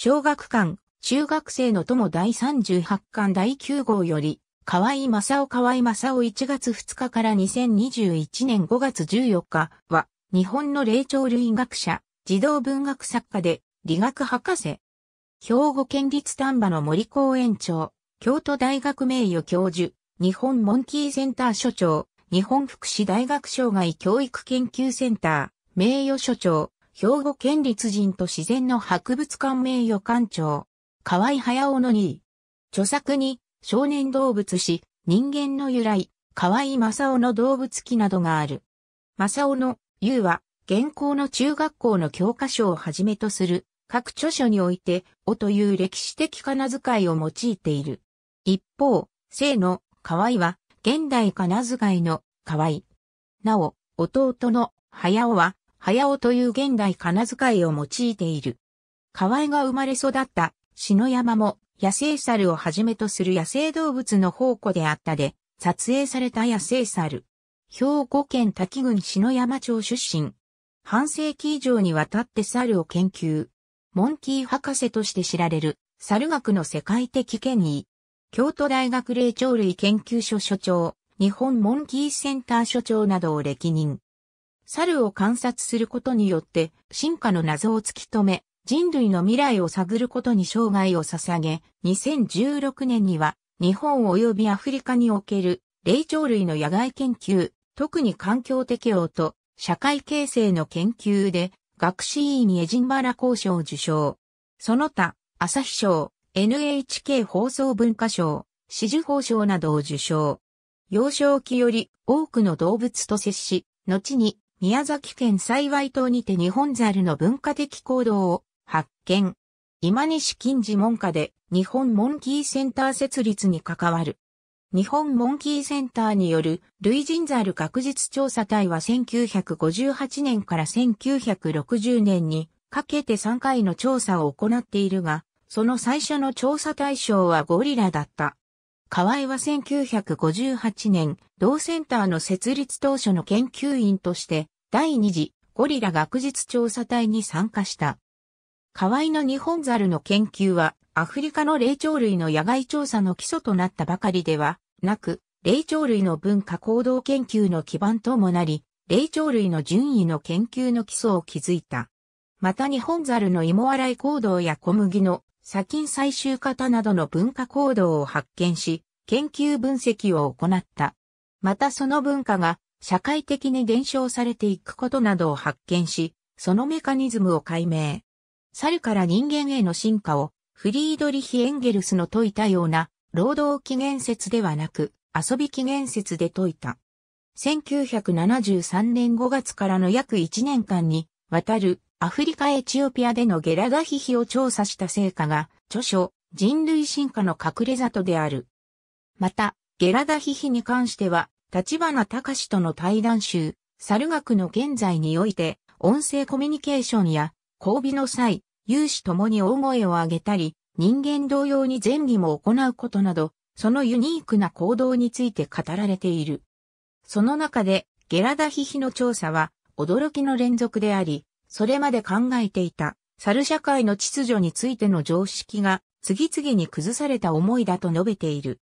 小学館、中学生の友第38巻第9号より、河合正夫河合正夫1月2日から2021年5月14日は、日本の霊長類学者、児童文学作家で、理学博士。兵庫県立丹波の森公園長、京都大学名誉教授、日本モンキーセンター所長、日本福祉大学障害教育研究センター、名誉所長、兵庫県立人と自然の博物館名誉館長、河合駿の2位。著作に、少年動物史、人間の由来、河合正夫の動物記などがある。正夫の、優は、現行の中学校の教科書をはじめとする、各著書において、おという歴史的仮名遣いを用いている。一方、生の、河合は、現代仮名遣いの、河合。なお、弟の、早尾は、早尾という現代金遣いを用いている。河合が生まれ育った篠山も野生猿をはじめとする野生動物の宝庫であったで、撮影された野生猿。兵庫県滝郡篠山町出身。半世紀以上にわたって猿を研究。モンキー博士として知られる猿学の世界的権威。京都大学霊長類研究所所長、日本モンキーセンター所長などを歴任。猿を観察することによって進化の謎を突き止め、人類の未来を探ることに生涯を捧げ、2016年には日本及びアフリカにおける霊長類の野外研究、特に環境適応と社会形成の研究で学士委員エジンバラ校賞受賞。その他、朝日賞、NHK 放送文化賞、紫綬褒賞などを受賞。幼少期より多くの動物と接し、後に宮崎県幸い島にて日本猿の文化的行動を発見。今西近次門下で日本モンキーセンター設立に関わる。日本モンキーセンターによる類人猿確実調査隊は1958年から1960年にかけて3回の調査を行っているが、その最初の調査対象はゴリラだった。河合は1958年、同センターの設立当初の研究員として、第二次ゴリラ学術調査隊に参加した。河合の日本猿の研究は、アフリカの霊長類の野外調査の基礎となったばかりではなく、霊長類の文化行動研究の基盤ともなり、霊長類の順位の研究の基礎を築いた。また日本猿の芋洗い行動や小麦の砂金採集型などの文化行動を発見し、研究分析を行った。またその文化が社会的に伝承されていくことなどを発見し、そのメカニズムを解明。猿から人間への進化をフリードリヒ・エンゲルスの説いたような労働起源説ではなく遊び起源説で説いた。1973年5月からの約1年間にわたるアフリカエチオピアでのゲラダヒヒを調査した成果が、著書、人類進化の隠れ里である。また、ゲラダヒヒに関しては、立花隆との対談集、猿学の現在において、音声コミュニケーションや、交尾の際、有志ともに大声を上げたり、人間同様に前儀も行うことなど、そのユニークな行動について語られている。その中で、ゲラダヒヒの調査は、驚きの連続であり、それまで考えていた、猿社会の秩序についての常識が、次々に崩された思いだと述べている。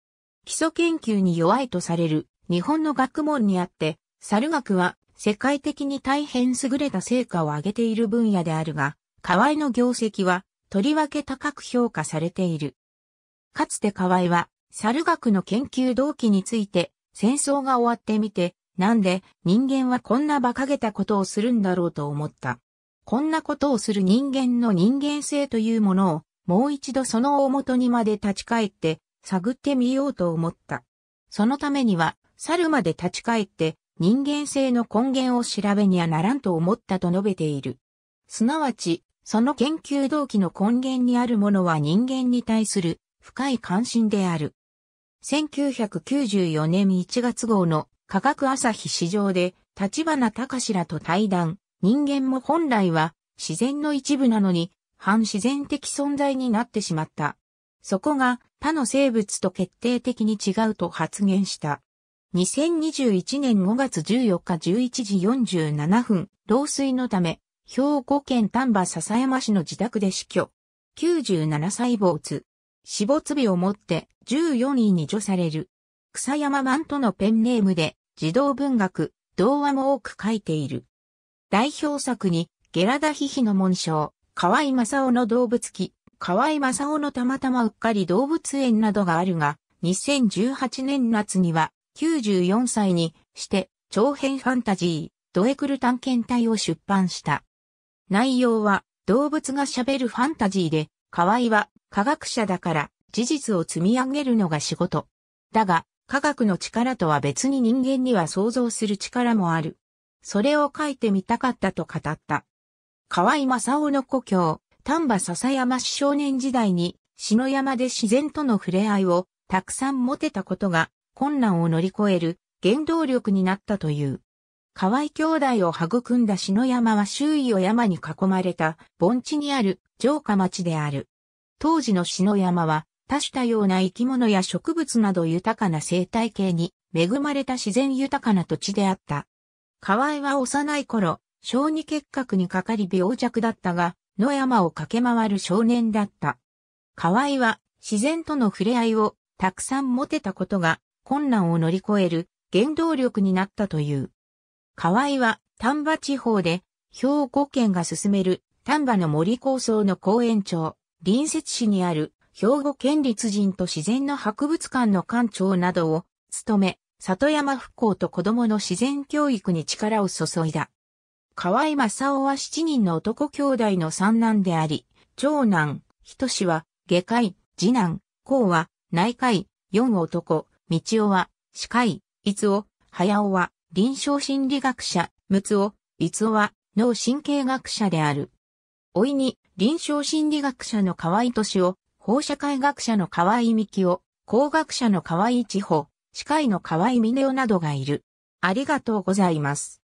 基礎研究に弱いとされる日本の学問にあって、猿学は世界的に大変優れた成果を上げている分野であるが、河合の業績はとりわけ高く評価されている。かつて河合は猿学の研究動機について戦争が終わってみて、なんで人間はこんな馬鹿げたことをするんだろうと思った。こんなことをする人間の人間性というものを、もう一度その大元にまで立ち返って、探ってみようと思った。そのためには、猿まで立ち返って、人間性の根源を調べにはならんと思ったと述べている。すなわち、その研究動機の根源にあるものは人間に対する深い関心である。1994年1月号の科学朝日市場で立花隆らと対談、人間も本来は自然の一部なのに反自然的存在になってしまった。そこが他の生物と決定的に違うと発言した。2021年5月14日11時47分、老衰のため、兵庫県丹波笹山市の自宅で死去。97歳没。死没日をもって14位に除される。草山万とのペンネームで児童文学、童話も多く書いている。代表作に、ゲラダヒヒの紋章、河合正夫の動物記、河合正夫のたまたまうっかり動物園などがあるが、2018年夏には、94歳にして、長編ファンタジー、ドエクル探検隊を出版した。内容は、動物が喋るファンタジーで、河合は科学者だから事実を積み上げるのが仕事。だが、科学の力とは別に人間には想像する力もある。それを書いてみたかったと語った。河合正夫の故郷、丹波篠山市少年時代に、篠山で自然との触れ合いをたくさん持てたことが困難を乗り越える原動力になったという。河合兄弟を育んだ篠山は周囲を山に囲まれた盆地にある城下町である。当時の篠山は多種多様な生き物や植物など豊かな生態系に恵まれた自然豊かな土地であった。河合は幼い頃、小児結核にかかり病弱だったが、野山を駆け回る少年だった。河合は自然との触れ合いをたくさん持てたことが困難を乗り越える原動力になったという。河合は丹波地方で兵庫県が進める丹波の森構想の公園長、隣接市にある兵庫県立人と自然の博物館の館長などを務め、里山復興と子供の自然教育に力を注いだ。河合正夫は七人の男兄弟の三男であり、長男、しは、下界、次男、孔は、内界、四男、道夫は、歯科医、伊夫、早尾は、臨床心理学者、六夫、逸夫は、脳神経学者である。老いに、臨床心理学者の河合敏夫、法社会学者の河合希夫、工学者の河合千穂、歯科医の河合峰夫などがいる。ありがとうございます。